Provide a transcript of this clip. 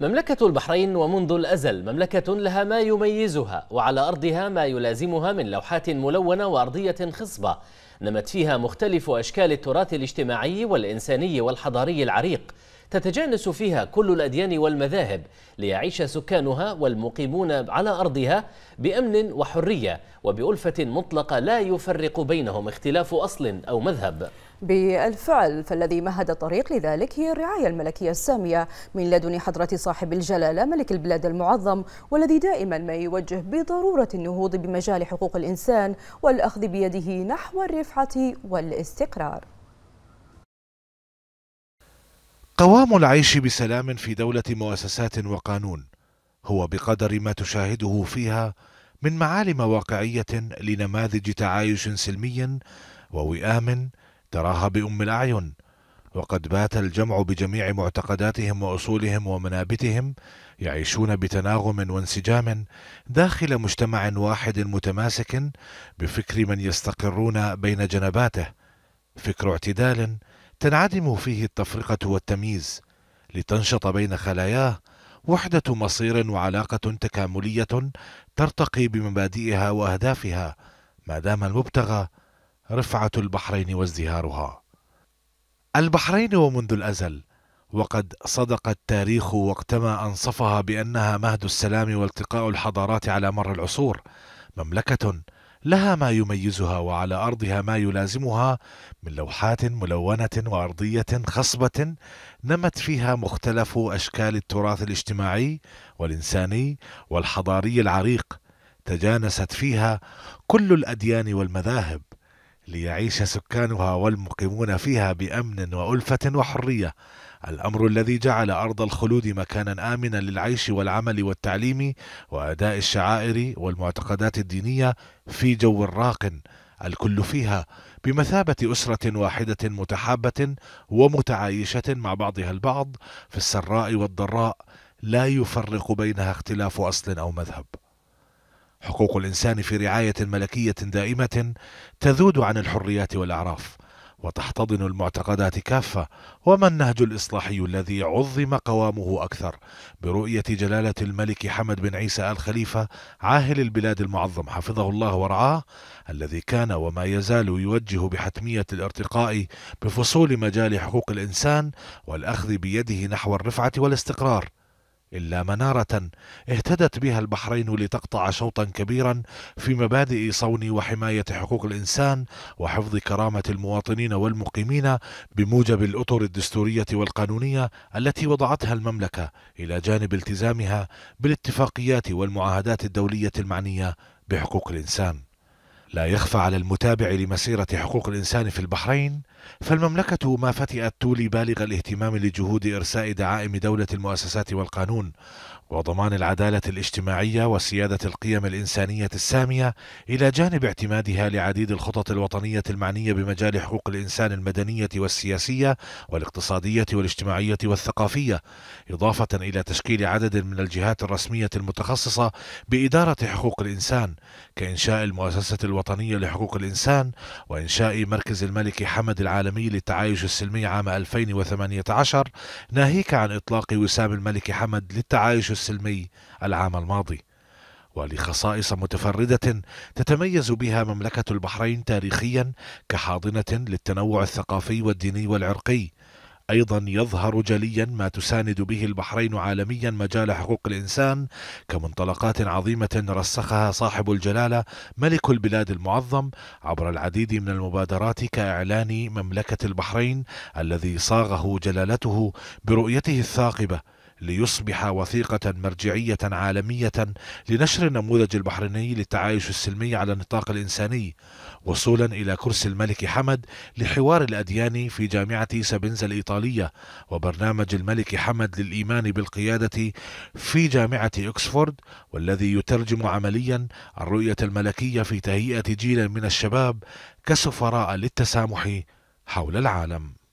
مملكة البحرين ومنذ الأزل مملكة لها ما يميزها وعلى أرضها ما يلازمها من لوحات ملونة وأرضية خصبة نمت فيها مختلف أشكال التراث الاجتماعي والإنساني والحضاري العريق تتجانس فيها كل الأديان والمذاهب ليعيش سكانها والمقيمون على أرضها بأمن وحرية وبألفة مطلقة لا يفرق بينهم اختلاف أصل أو مذهب بالفعل فالذي مهد الطريق لذلك هي الرعاية الملكية السامية من لدن حضرة صاحب الجلالة ملك البلاد المعظم والذي دائما ما يوجه بضرورة النهوض بمجال حقوق الإنسان والأخذ بيده نحو الرفعة والاستقرار قوام العيش بسلام في دولة مؤسسات وقانون هو بقدر ما تشاهده فيها من معالم واقعية لنماذج تعايش سلمي ووئام تراها بأم الأعين وقد بات الجمع بجميع معتقداتهم وأصولهم ومنابتهم يعيشون بتناغم وانسجام داخل مجتمع واحد متماسك بفكر من يستقرون بين جنباته فكر اعتدال تنعدم فيه التفرقة والتمييز لتنشط بين خلاياه وحدة مصير وعلاقة تكاملية ترتقي بمبادئها وأهدافها ما دام المبتغى رفعة البحرين وازدهارها. البحرين ومنذ الأزل وقد صدق التاريخ وقتما أنصفها بأنها مهد السلام والتقاء الحضارات على مر العصور مملكة لها ما يميزها وعلى أرضها ما يلازمها من لوحات ملونة وأرضية خصبة نمت فيها مختلف أشكال التراث الاجتماعي والإنساني والحضاري العريق تجانست فيها كل الأديان والمذاهب ليعيش سكانها والمقيمون فيها بأمن وألفة وحرية الأمر الذي جعل أرض الخلود مكانا آمنا للعيش والعمل والتعليم وأداء الشعائر والمعتقدات الدينية في جو راق الكل فيها بمثابة أسرة واحدة متحابة ومتعايشة مع بعضها البعض في السراء والضراء لا يفرق بينها اختلاف أصل أو مذهب. حقوق الإنسان في رعاية ملكية دائمة تذود عن الحريات والأعراف. وتحتضن المعتقدات كافة وما النهج الإصلاحي الذي عظم قوامه أكثر برؤية جلالة الملك حمد بن عيسى الخليفة عاهل البلاد المعظم حفظه الله ورعاه الذي كان وما يزال يوجه بحتمية الارتقاء بفصول مجال حقوق الإنسان والأخذ بيده نحو الرفعة والاستقرار إلا منارة اهتدت بها البحرين لتقطع شوطا كبيرا في مبادئ صون وحماية حقوق الإنسان وحفظ كرامة المواطنين والمقيمين بموجب الأطر الدستورية والقانونية التي وضعتها المملكة إلى جانب التزامها بالاتفاقيات والمعاهدات الدولية المعنية بحقوق الإنسان لا يخفى على المتابع لمسيرة حقوق الإنسان في البحرين فالمملكة ما فتئت تولي بالغ الاهتمام لجهود إرساء دعائم دولة المؤسسات والقانون وضمان العدالة الاجتماعية وسيادة القيم الإنسانية السامية إلى جانب اعتمادها لعديد الخطط الوطنية المعنية بمجال حقوق الإنسان المدنية والسياسية والاقتصادية والاجتماعية والثقافية إضافة إلى تشكيل عدد من الجهات الرسمية المتخصصة بإدارة حقوق الإنسان كإنشاء المؤسسة الوطنية الوطنية لحقوق الإنسان وإنشاء مركز الملك حمد العالمي للتعايش السلمي عام 2018 ناهيك عن إطلاق وسام الملك حمد للتعايش السلمي العام الماضي ولخصائص متفردة تتميز بها مملكة البحرين تاريخيا كحاضنة للتنوع الثقافي والديني والعرقي أيضا يظهر جليا ما تساند به البحرين عالميا مجال حقوق الإنسان كمنطلقات عظيمة رسخها صاحب الجلالة ملك البلاد المعظم عبر العديد من المبادرات كإعلان مملكة البحرين الذي صاغه جلالته برؤيته الثاقبة ليصبح وثيقة مرجعية عالمية لنشر النموذج البحريني للتعايش السلمي على النطاق الإنساني وصولا إلى كرسي الملك حمد لحوار الأديان في جامعة سابنزا الإيطالية وبرنامج الملك حمد للإيمان بالقيادة في جامعة أكسفورد والذي يترجم عمليا الرؤية الملكية في تهيئة جيل من الشباب كسفراء للتسامح حول العالم